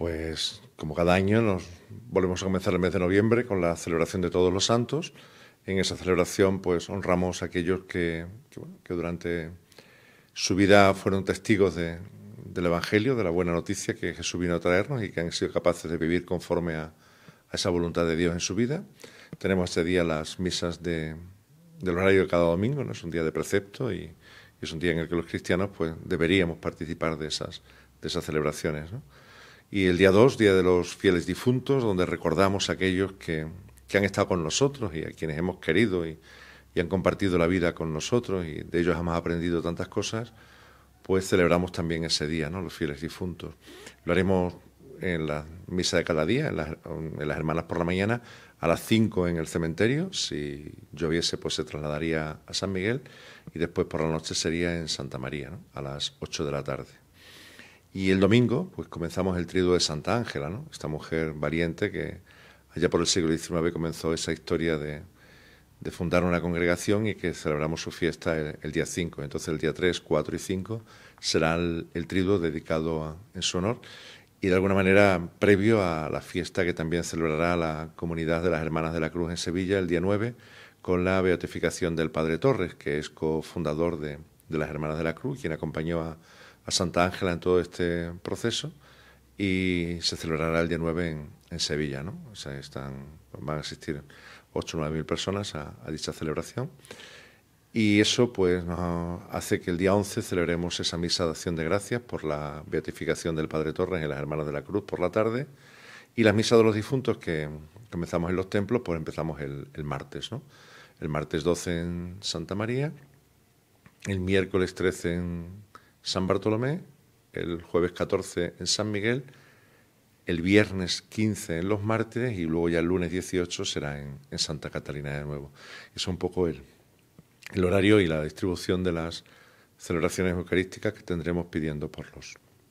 Pues como cada año nos volvemos a comenzar el mes de noviembre con la celebración de todos los santos. En esa celebración pues honramos a aquellos que, que, durante su vida fueron testigos del Evangelio, de la buena noticia que Jesús vino a traernos y que han sido capaces de vivir conforme a, esa voluntad de Dios en su vida. Tenemos este día las misas del horario de cada domingo, ¿no? es un día de precepto y, es un día en el que los cristianos pues, deberíamos participar de esas, de esas celebraciones. ¿no? y el día 2, Día de los Fieles Difuntos, donde recordamos a aquellos que, que han estado con nosotros y a quienes hemos querido y, han compartido la vida con nosotros y de ellos hemos aprendido tantas cosas, pues celebramos también ese día, ¿no? los fieles difuntos. Lo haremos en la misa de cada día, en las, en las hermanas por la mañana, a las 5 en el cementerio, si lloviese pues se trasladaría a San Miguel y después por la noche sería en Santa María, ¿no? a las 8 de la tarde. Y el domingo, pues comenzamos el tríodo de Santa Ángela, ¿no? Esta mujer valiente que allá por el siglo XIX comenzó esa historia de, fundar una congregación y que celebramos su fiesta el, día 5. Entonces el día 3, 4 y 5 será el, el dedicado en su honor y de alguna manera previo a la fiesta que también celebrará la comunidad de las Hermanas de la Cruz en Sevilla el día 9 con la beatificación del Padre Torres, que es cofundador de, de las Hermanas de la Cruz, quien acompañó a, a Santa Ángela en todo este proceso y se celebrará el día 9 en, Sevilla. ¿no? O sea, están, van a asistir 8 o 9.000 mil personas a, dicha celebración y eso pues nos hace que el día 11 celebremos esa misa de acción de gracias por la beatificación del Padre Torres y las Hermanas de la Cruz por la tarde y las misas de los difuntos que comenzamos en los templos pues empezamos el, martes. ¿no? El martes 12 en Santa María, el miércoles 13 en San Bartolomé, el jueves 14 en San Miguel, el viernes 15 en Los Mártires y luego ya el lunes 18 será en, Santa Catalina de nuevo. Eso es un poco el horario y la distribución de las celebraciones eucarísticas que tendremos pidiendo por los